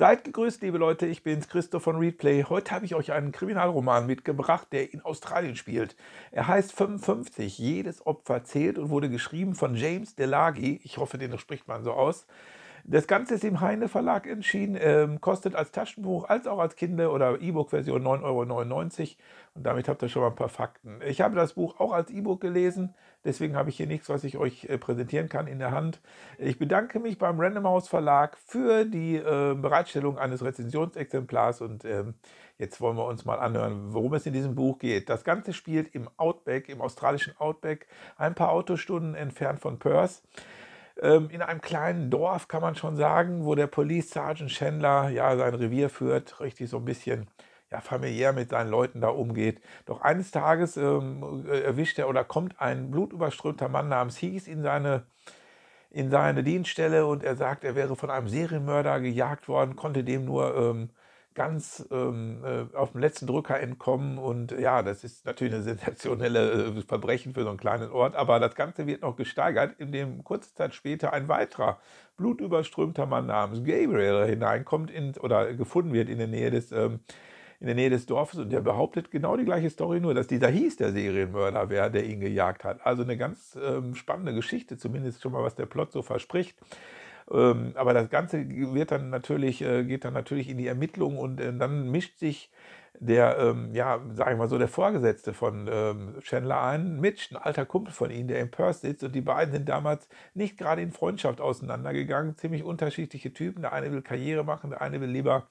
Seid gegrüßt, liebe Leute, ich bin's, Christoph von Readplay. Heute habe ich euch einen Kriminalroman mitgebracht, der in Australien spielt. Er heißt 55, jedes Opfer zählt und wurde geschrieben von James Delagi. Ich hoffe, den spricht man so aus. Das Ganze ist im Heine Verlag entschieden, ähm, kostet als Taschenbuch als auch als Kinder- oder E-Book-Version 9,99 Euro. Und damit habt ihr schon mal ein paar Fakten. Ich habe das Buch auch als E-Book gelesen, deswegen habe ich hier nichts, was ich euch äh, präsentieren kann in der Hand. Ich bedanke mich beim Random House Verlag für die äh, Bereitstellung eines Rezensionsexemplars und ähm, jetzt wollen wir uns mal anhören, worum es in diesem Buch geht. Das Ganze spielt im Outback, im australischen Outback, ein paar Autostunden entfernt von Perth. Ähm, in einem kleinen Dorf, kann man schon sagen, wo der Police Sergeant Chandler ja sein Revier führt, richtig so ein bisschen ja, familiär mit seinen Leuten da umgeht. Doch eines Tages ähm, äh, erwischt er oder kommt ein blutüberströmter Mann namens Hies in seine, in seine Dienststelle und er sagt, er wäre von einem Serienmörder gejagt worden, konnte dem nur ähm, ganz ähm, äh, auf dem letzten Drücker entkommen. Und ja, das ist natürlich ein sensationelles äh, Verbrechen für so einen kleinen Ort. Aber das Ganze wird noch gesteigert, indem kurze Zeit später ein weiterer blutüberströmter Mann namens Gabriel hineinkommt in, oder gefunden wird in der Nähe des. Ähm, in der Nähe des Dorfes und der behauptet genau die gleiche Story, nur dass dieser hieß der Serienmörder, wer der ihn gejagt hat. Also eine ganz ähm, spannende Geschichte, zumindest schon mal, was der Plot so verspricht. Ähm, aber das Ganze wird dann natürlich, äh, geht dann natürlich in die Ermittlungen und äh, dann mischt sich der, ähm, ja, sagen wir mal so, der Vorgesetzte von ähm, Chandler ein, Mitch, ein alter Kumpel von ihnen, der in Perth sitzt und die beiden sind damals nicht gerade in Freundschaft auseinandergegangen. Ziemlich unterschiedliche Typen. Der eine will Karriere machen, der eine will lieber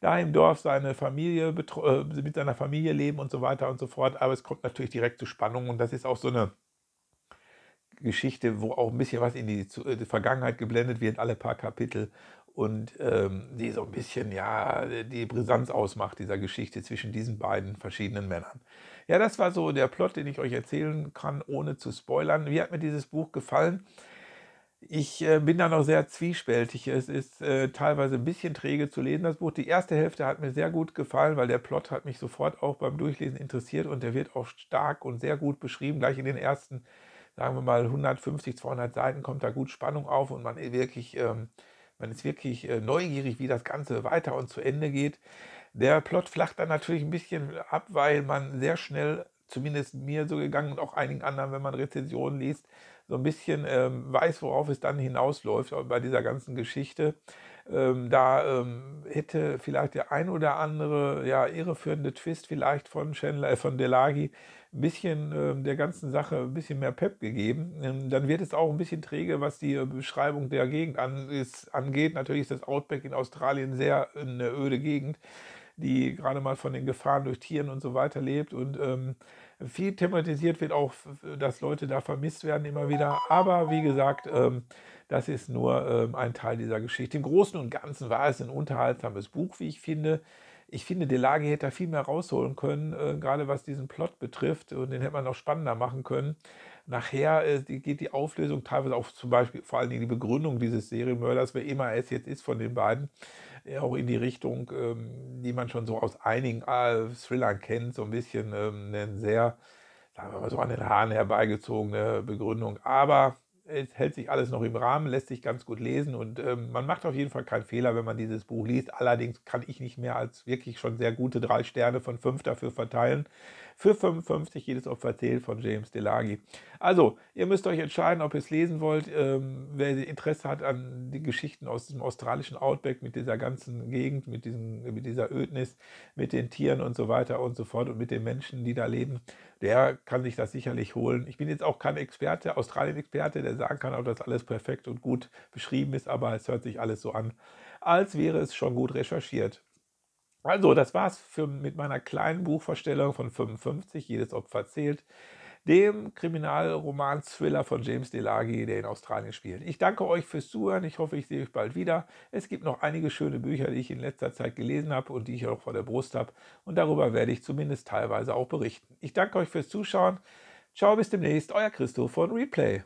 da im Dorf seine Familie äh, mit seiner Familie leben und so weiter und so fort. Aber es kommt natürlich direkt zu Spannungen und das ist auch so eine Geschichte, wo auch ein bisschen was in die, die äh, Vergangenheit geblendet wird, alle paar Kapitel und ähm, die so ein bisschen ja die Brisanz ausmacht dieser Geschichte zwischen diesen beiden verschiedenen Männern. Ja, das war so der Plot, den ich euch erzählen kann, ohne zu spoilern. Wie hat mir dieses Buch gefallen? Ich äh, bin da noch sehr zwiespältig. Es ist äh, teilweise ein bisschen träge zu lesen, das Buch. Die erste Hälfte hat mir sehr gut gefallen, weil der Plot hat mich sofort auch beim Durchlesen interessiert und der wird auch stark und sehr gut beschrieben, gleich in den ersten sagen wir mal 150, 200 Seiten, kommt da gut Spannung auf und man ist wirklich, ähm, man ist wirklich äh, neugierig, wie das Ganze weiter und zu Ende geht. Der Plot flacht dann natürlich ein bisschen ab, weil man sehr schnell, zumindest mir so gegangen und auch einigen anderen, wenn man Rezensionen liest, so ein bisschen ähm, weiß, worauf es dann hinausläuft bei dieser ganzen Geschichte. Ähm, da ähm, hätte vielleicht der ein oder andere ja, irreführende Twist vielleicht von Chandler, äh, von Delagi ein bisschen äh, der ganzen Sache ein bisschen mehr Pep gegeben. Ähm, dann wird es auch ein bisschen träge, was die äh, Beschreibung der Gegend an, ist, angeht. Natürlich ist das Outback in Australien sehr äh, eine öde Gegend die gerade mal von den Gefahren durch Tieren und so weiter lebt. Und ähm, viel thematisiert wird auch, dass Leute da vermisst werden immer wieder. Aber wie gesagt, ähm, das ist nur ähm, ein Teil dieser Geschichte. Im Großen und Ganzen war es ein unterhaltsames Buch, wie ich finde ich finde, Delage hätte da viel mehr rausholen können, äh, gerade was diesen Plot betrifft. Und den hätte man noch spannender machen können. Nachher äh, die, geht die Auflösung teilweise auch zum Beispiel, vor allen Dingen die Begründung dieses Serienmörders, wer immer es jetzt ist von den beiden, äh, auch in die Richtung, ähm, die man schon so aus einigen äh, Thrillern kennt, so ein bisschen ähm, eine sehr, sagen wir mal so an den Haaren herbeigezogene äh, Begründung. Aber es hält sich alles noch im Rahmen, lässt sich ganz gut lesen und ähm, man macht auf jeden Fall keinen Fehler, wenn man dieses Buch liest. Allerdings kann ich nicht mehr als wirklich schon sehr gute drei Sterne von fünf dafür verteilen. Für 55 jedes Opfer zählt von James Delagi. Also, ihr müsst euch entscheiden, ob ihr es lesen wollt. Ähm, wer Interesse hat an die Geschichten aus dem australischen Outback mit dieser ganzen Gegend, mit, diesem, mit dieser Ödnis, mit den Tieren und so weiter und so fort und mit den Menschen, die da leben, der kann sich das sicherlich holen. Ich bin jetzt auch kein Experte, Australien-Experte, der sagen kann, ob das alles perfekt und gut beschrieben ist, aber es hört sich alles so an, als wäre es schon gut recherchiert. Also, das war's für, mit meiner kleinen Buchvorstellung von 55, jedes Opfer zählt, dem Kriminalroman-Thriller von James DeLagi, der in Australien spielt. Ich danke euch fürs Zuhören. Ich hoffe, ich sehe euch bald wieder. Es gibt noch einige schöne Bücher, die ich in letzter Zeit gelesen habe und die ich auch vor der Brust habe. Und darüber werde ich zumindest teilweise auch berichten. Ich danke euch fürs Zuschauen. Ciao, bis demnächst. Euer Christoph von Replay.